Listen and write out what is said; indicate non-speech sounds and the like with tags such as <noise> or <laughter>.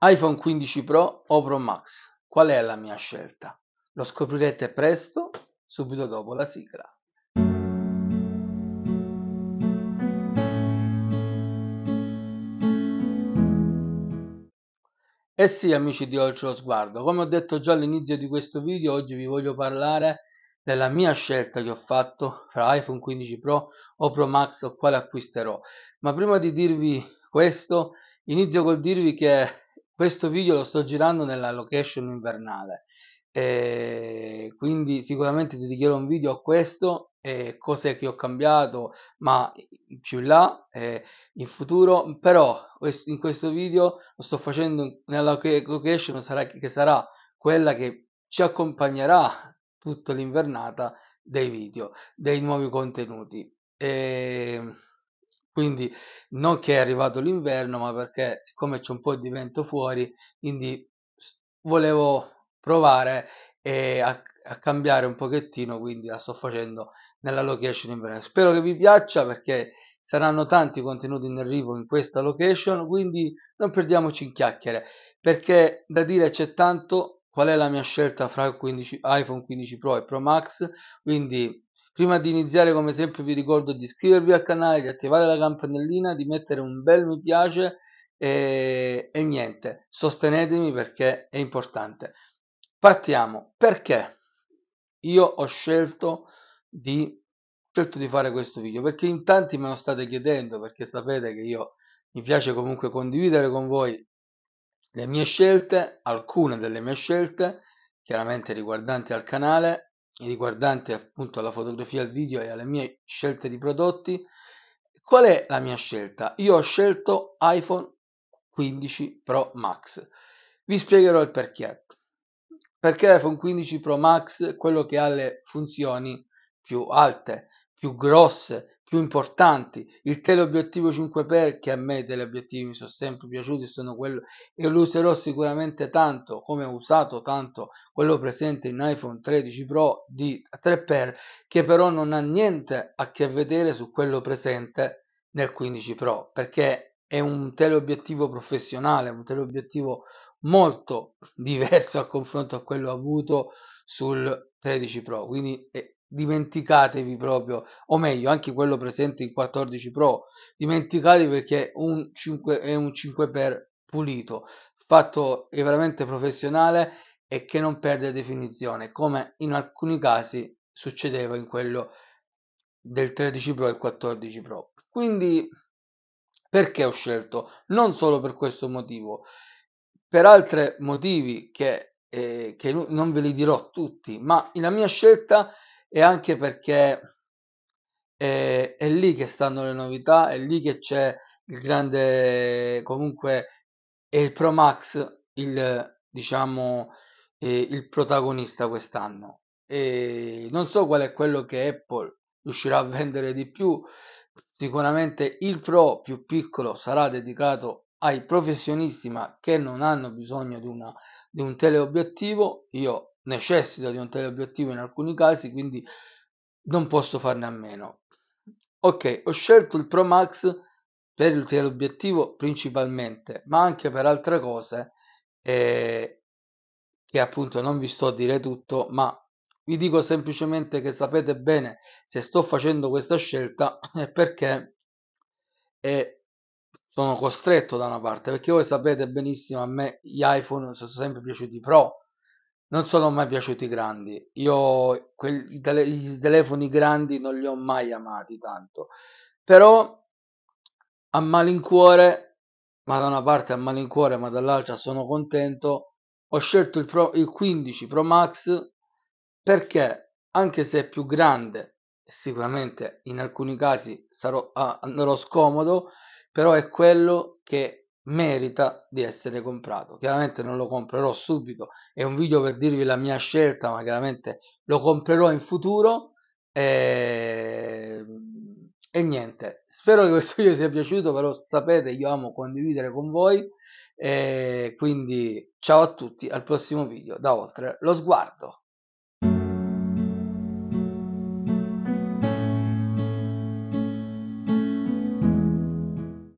iPhone 15 Pro o Pro Max? Qual è la mia scelta? Lo scoprirete presto, subito dopo la sigla. E eh sì amici di Oltre lo Sguardo, come ho detto già all'inizio di questo video, oggi vi voglio parlare della mia scelta che ho fatto fra iPhone 15 Pro o Pro Max o quale acquisterò. Ma prima di dirvi questo, inizio col dirvi che questo video lo sto girando nella location invernale eh, quindi sicuramente dedicherò un video a questo eh, cose che ho cambiato ma più in là eh, in futuro però in questo video lo sto facendo nella location sarà, che sarà quella che ci accompagnerà tutta l'invernata dei video dei nuovi contenuti eh, quindi non che è arrivato l'inverno, ma perché siccome c'è un po' di vento fuori, quindi volevo provare e a, a cambiare un pochettino, quindi la sto facendo nella location invernale. Spero che vi piaccia perché saranno tanti contenuti in arrivo in questa location, quindi non perdiamoci in chiacchiere, perché da dire c'è tanto qual è la mia scelta fra 15, iPhone 15 Pro e Pro Max, quindi Prima di iniziare come sempre vi ricordo di iscrivervi al canale, di attivare la campanellina, di mettere un bel mi piace e, e niente, sostenetemi perché è importante. Partiamo, perché io ho scelto di, scelto di fare questo video? Perché in tanti me lo state chiedendo, perché sapete che io mi piace comunque condividere con voi le mie scelte, alcune delle mie scelte, chiaramente riguardanti al canale, riguardante appunto alla fotografia, al video e alle mie scelte di prodotti, qual è la mia scelta? Io ho scelto iPhone 15 Pro Max. Vi spiegherò il perché. Perché iPhone 15 Pro Max è quello che ha le funzioni più alte, più grosse, più importanti. Il teleobiettivo 5x, che a me degli obiettivi mi sono sempre piaciuti, sono quello e lo userò sicuramente tanto, come ho usato tanto quello presente in iPhone 13 Pro di 3x, che però non ha niente a che vedere su quello presente nel 15 Pro, perché è un teleobiettivo professionale, un teleobiettivo molto <laughs> diverso a confronto a quello avuto sul 13 Pro, quindi è dimenticatevi proprio, o meglio, anche quello presente in 14 Pro, dimenticatevi perché un 5, è un 5x pulito, fatto è veramente professionale e che non perde definizione, come in alcuni casi succedeva in quello del 13 Pro e 14 Pro. Quindi perché ho scelto? Non solo per questo motivo, per altri motivi che, eh, che non ve li dirò tutti, ma la mia scelta è e anche perché è, eh, è lì che stanno le novità, è lì che c'è il grande comunque è il Pro Max il diciamo eh, il protagonista quest'anno e non so qual è quello che Apple riuscirà a vendere di più sicuramente il Pro più piccolo sarà dedicato ai professionisti ma che non hanno bisogno di, una, di un teleobiettivo io necessito di un teleobiettivo in alcuni casi, quindi non posso farne a meno. Ok, ho scelto il Pro Max per il teleobiettivo principalmente, ma anche per altre cose eh, che appunto non vi sto a dire tutto, ma vi dico semplicemente che sapete bene se sto facendo questa scelta <coughs> è perché eh, sono costretto da una parte, perché voi sapete benissimo a me gli iPhone sono sempre piaciuti pro, non sono mai piaciuti grandi. Io quel, i, tele, i telefoni grandi non li ho mai amati tanto. Però a malincuore, ma da una parte a malincuore, ma dall'altra sono contento, ho scelto il, Pro, il 15 Pro Max perché anche se è più grande, sicuramente in alcuni casi sarò, ah, scomodo, però è quello che merita di essere comprato. Chiaramente non lo comprerò subito, è un video per dirvi la mia scelta, ma chiaramente lo comprerò in futuro. E, ehm, e niente, spero che questo video sia piaciuto, però sapete, io amo condividere con voi. E quindi ciao a tutti, al prossimo video da oltre lo sguardo.